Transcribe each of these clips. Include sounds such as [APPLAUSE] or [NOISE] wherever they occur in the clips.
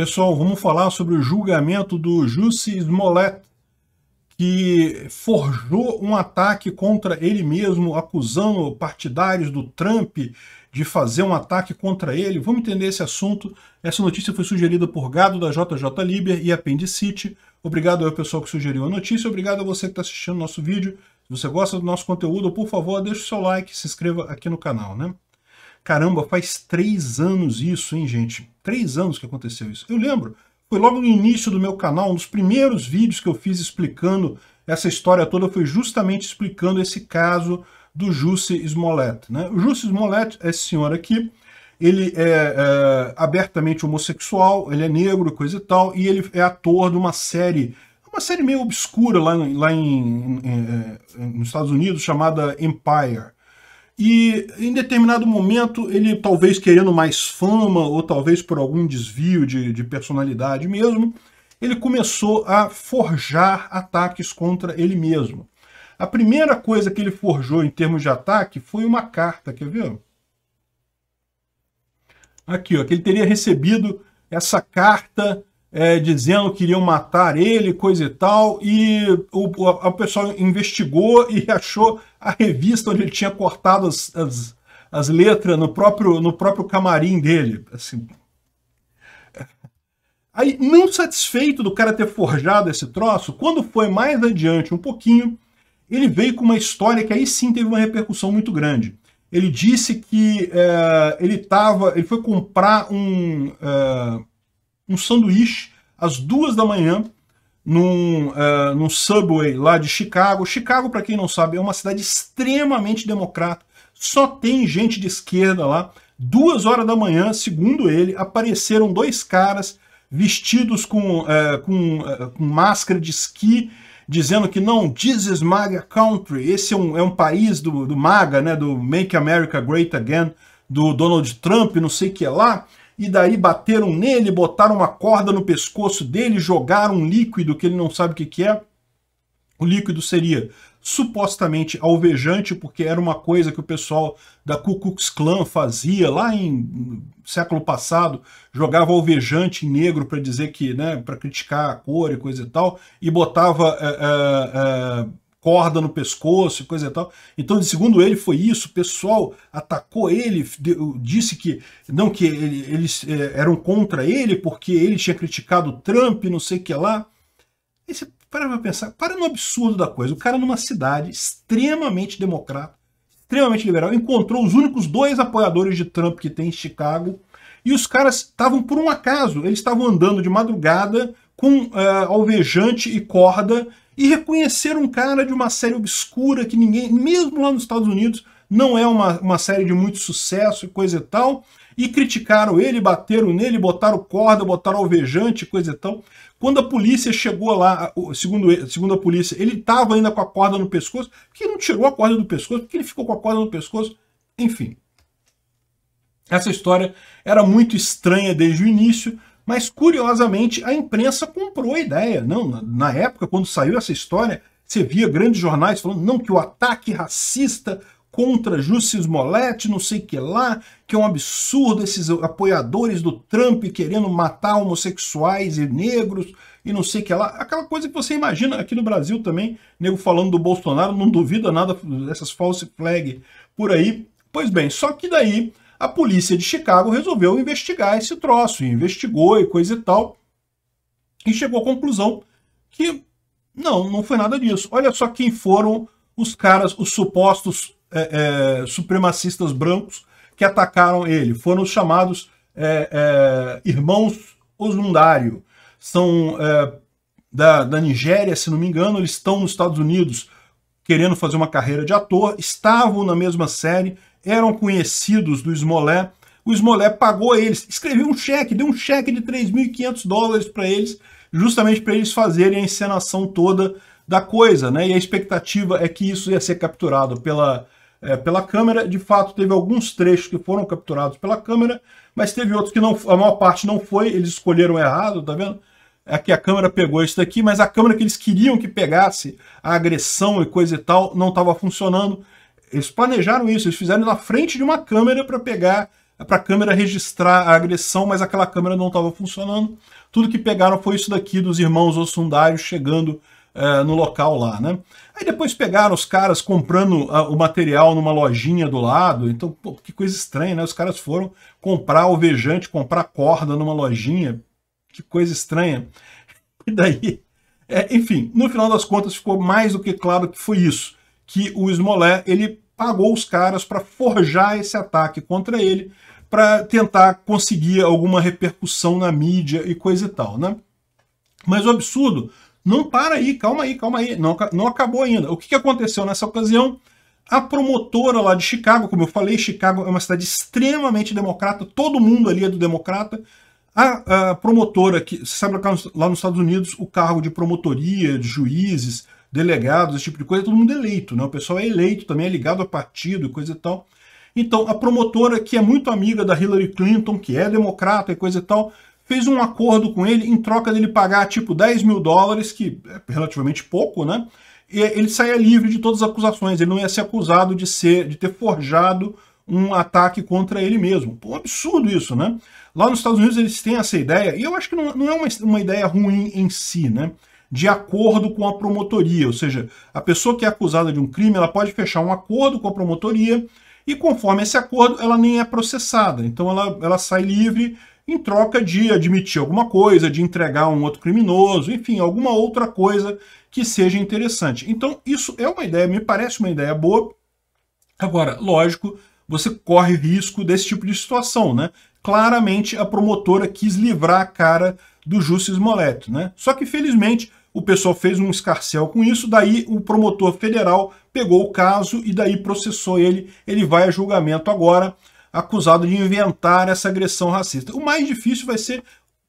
Pessoal, vamos falar sobre o julgamento do Jussi Smollett, que forjou um ataque contra ele mesmo, acusando partidários do Trump de fazer um ataque contra ele. Vamos entender esse assunto. Essa notícia foi sugerida por Gado da JJ Liber e Appendicite. Obrigado ao pessoal que sugeriu a notícia, obrigado a você que está assistindo nosso vídeo. Se você gosta do nosso conteúdo, por favor, deixe o seu like, se inscreva aqui no canal, né? Caramba, faz três anos isso, hein, gente? Três anos que aconteceu isso. Eu lembro, foi logo no início do meu canal, um dos primeiros vídeos que eu fiz explicando essa história toda foi justamente explicando esse caso do Jusce Smollett. Né? O Jusce Smollett, esse senhor aqui, ele é, é, abertamente homossexual, ele é negro, coisa e tal, e ele é ator de uma série, uma série meio obscura lá, lá em, em, em, é, nos Estados Unidos, chamada Empire. E em determinado momento, ele talvez querendo mais fama, ou talvez por algum desvio de, de personalidade mesmo, ele começou a forjar ataques contra ele mesmo. A primeira coisa que ele forjou em termos de ataque foi uma carta, quer ver? Aqui, ó, que ele teria recebido essa carta é, dizendo que iriam matar ele, coisa e tal, e o, o pessoal investigou e [LAUGHS] achou a revista onde ele tinha cortado as, as, as letras no próprio, no próprio camarim dele. Assim. Aí, não satisfeito do cara ter forjado esse troço, quando foi mais adiante um pouquinho, ele veio com uma história que aí sim teve uma repercussão muito grande ele disse que é, ele tava, ele foi comprar um, é, um sanduíche às duas da manhã num, uh, num subway lá de Chicago. Chicago, para quem não sabe, é uma cidade extremamente democrata. Só tem gente de esquerda lá. Duas horas da manhã, segundo ele, apareceram dois caras vestidos com, uh, com, uh, com máscara de esqui, dizendo que não, this is MAGA country, esse é um, é um país do, do MAGA, né, do Make America Great Again, do Donald Trump, não sei o que é lá e daí bateram nele, botaram uma corda no pescoço dele, jogaram um líquido que ele não sabe o que, que é. O líquido seria supostamente alvejante, porque era uma coisa que o pessoal da Ku Klux Klan fazia lá em século passado, jogava alvejante em negro para dizer que, né, para criticar a cor e coisa e tal, e botava é, é, é, corda no pescoço e coisa e tal. Então, segundo ele, foi isso. O pessoal atacou ele, disse que não que ele, eles é, eram contra ele porque ele tinha criticado o Trump, não sei o que lá. E você para pra pensar, para no absurdo da coisa. O cara numa cidade extremamente democrata, extremamente liberal, encontrou os únicos dois apoiadores de Trump que tem em Chicago. E os caras estavam, por um acaso, eles estavam andando de madrugada com uh, alvejante e corda e reconhecer um cara de uma série obscura que ninguém, mesmo lá nos Estados Unidos, não é uma, uma série de muito sucesso e coisa e tal, e criticaram ele, bateram nele, botaram corda, botaram alvejante, coisa e tal. Quando a polícia chegou lá, segundo, segundo a polícia, ele estava ainda com a corda no pescoço, que não tirou a corda do pescoço, porque ele ficou com a corda no pescoço, enfim. Essa história era muito estranha desde o início, mas, curiosamente, a imprensa comprou a ideia. Não, na época, quando saiu essa história, você via grandes jornais falando não que o ataque racista contra Jussi Smollett, não sei que lá, que é um absurdo esses apoiadores do Trump querendo matar homossexuais e negros e não sei que lá. Aquela coisa que você imagina aqui no Brasil também, nego falando do Bolsonaro, não duvida nada dessas false flag por aí. Pois bem, só que daí a polícia de Chicago resolveu investigar esse troço, investigou e coisa e tal, e chegou à conclusão que não, não foi nada disso. Olha só quem foram os caras, os supostos é, é, supremacistas brancos que atacaram ele. Foram os chamados é, é irmãos Osundário. São é, da, da Nigéria, se não me engano, eles estão nos Estados Unidos querendo fazer uma carreira de ator, estavam na mesma série, eram conhecidos do Smolé. O Smolé pagou eles, escreveu um cheque, deu um cheque de 3.500 dólares para eles, justamente para eles fazerem a encenação toda da coisa, né? E a expectativa é que isso ia ser capturado pela, é, pela câmera. De fato, teve alguns trechos que foram capturados pela câmera, mas teve outros que não, a maior parte não foi, eles escolheram errado, tá vendo? Aqui é a câmera pegou isso daqui, mas a câmera que eles queriam que pegasse a agressão e coisa e tal não estava funcionando. Eles planejaram isso, eles fizeram na frente de uma câmera para pegar, para a câmera registrar a agressão, mas aquela câmera não estava funcionando. Tudo que pegaram foi isso daqui dos irmãos Ossundários chegando eh, no local lá, né? Aí depois pegaram os caras comprando ah, o material numa lojinha do lado. Então, pô, que coisa estranha, né? Os caras foram comprar alvejante, comprar corda numa lojinha. Que coisa estranha. [LAUGHS] E daí, é, enfim, no final das contas ficou mais do que claro que foi isso que o Smollett ele pagou os caras para forjar esse ataque contra ele, para tentar conseguir alguma repercussão na mídia e coisa e tal, né? Mas o absurdo não para aí, calma aí, calma aí, não, não acabou ainda. O que, que aconteceu nessa ocasião? A promotora lá de Chicago, como eu falei, Chicago é uma cidade extremamente democrata, todo mundo ali é do democrata. A, a promotora, que sabe lá nos Estados Unidos, o cargo de promotoria, de juízes, delegados, esse tipo de coisa, é todo mundo eleito, né? O pessoal é eleito também, é ligado a partido e coisa e tal. Então, a promotora, que é muito amiga da Hillary Clinton, que é democrata e coisa e tal, fez um acordo com ele em troca dele pagar, tipo, 10 mil dólares, que é relativamente pouco, né? E ele saia livre de todas as acusações, ele não ia ser acusado de, ser, de ter forjado um ataque contra ele mesmo. Pô, um absurdo isso, né? Lá nos Estados Unidos eles têm essa ideia, e eu acho que não, não é uma, uma ideia ruim em si, né? de acordo com a promotoria, ou seja, a pessoa que é acusada de um crime, ela pode fechar um acordo com a promotoria e conforme esse acordo, ela nem é processada. Então ela, ela sai livre em troca de admitir alguma coisa, de entregar um outro criminoso, enfim, alguma outra coisa que seja interessante. Então isso é uma ideia, me parece uma ideia boa. Agora, lógico, você corre risco desse tipo de situação, né? Claramente a promotora quis livrar a cara do Justus Moleto, né? Só que felizmente o pessoal fez um escarcel com isso, daí o promotor federal pegou o caso e daí processou ele, ele vai a julgamento agora, acusado de inventar essa agressão racista. O mais difícil vai ser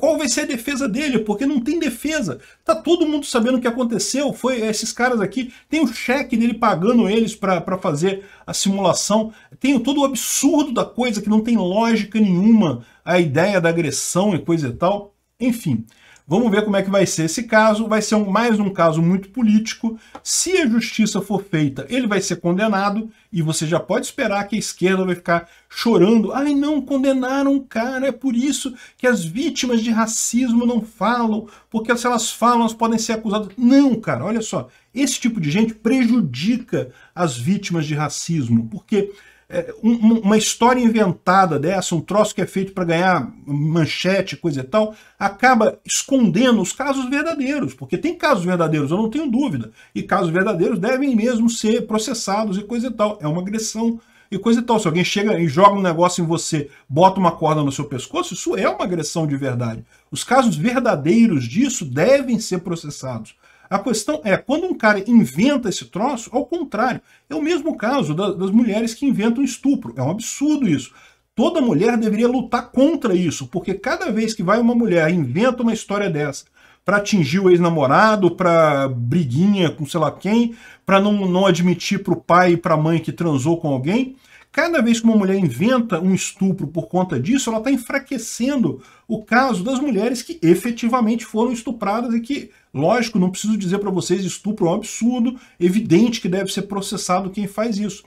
qual vai ser a defesa dele, porque não tem defesa. Tá todo mundo sabendo o que aconteceu, foi esses caras aqui, tem o um cheque dele pagando eles para fazer a simulação, tem todo o absurdo da coisa que não tem lógica nenhuma, a ideia da agressão e coisa e tal. Enfim, Vamos ver como é que vai ser esse caso. Vai ser um, mais um caso muito político. Se a justiça for feita, ele vai ser condenado e você já pode esperar que a esquerda vai ficar chorando. Ai, não, condenaram o cara. É por isso que as vítimas de racismo não falam, porque se elas falam, elas podem ser acusadas. Não, cara, olha só. Esse tipo de gente prejudica as vítimas de racismo, porque é, uma história inventada dessa, um troço que é feito para ganhar manchete, coisa e tal, acaba escondendo os casos verdadeiros, porque tem casos verdadeiros, eu não tenho dúvida, e casos verdadeiros devem mesmo ser processados e coisa e tal. É uma agressão e coisa e tal. Se alguém chega e joga um negócio em você, bota uma corda no seu pescoço, isso é uma agressão de verdade. Os casos verdadeiros disso devem ser processados. A questão é, quando um cara inventa esse troço, ao contrário, é o mesmo caso da, das mulheres que inventam estupro. É um absurdo isso. Toda mulher deveria lutar contra isso, porque cada vez que vai uma mulher inventa uma história dessa para atingir o ex-namorado, para briguinha com sei lá quem, para não, não admitir para o pai e para a mãe que transou com alguém, Cada vez que uma mulher inventa um estupro por conta disso, ela está enfraquecendo o caso das mulheres que efetivamente foram estupradas e que, lógico, não preciso dizer para vocês, estupro é um absurdo, evidente que deve ser processado quem faz isso.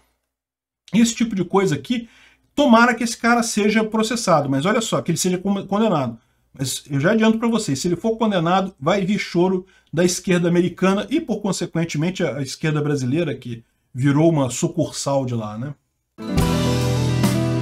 Esse tipo de coisa aqui, tomara que esse cara seja processado, mas olha só, que ele seja condenado. Mas eu já adianto para vocês, se ele for condenado, vai vir choro da esquerda americana e, por consequentemente, a esquerda brasileira, que virou uma sucursal de lá, né?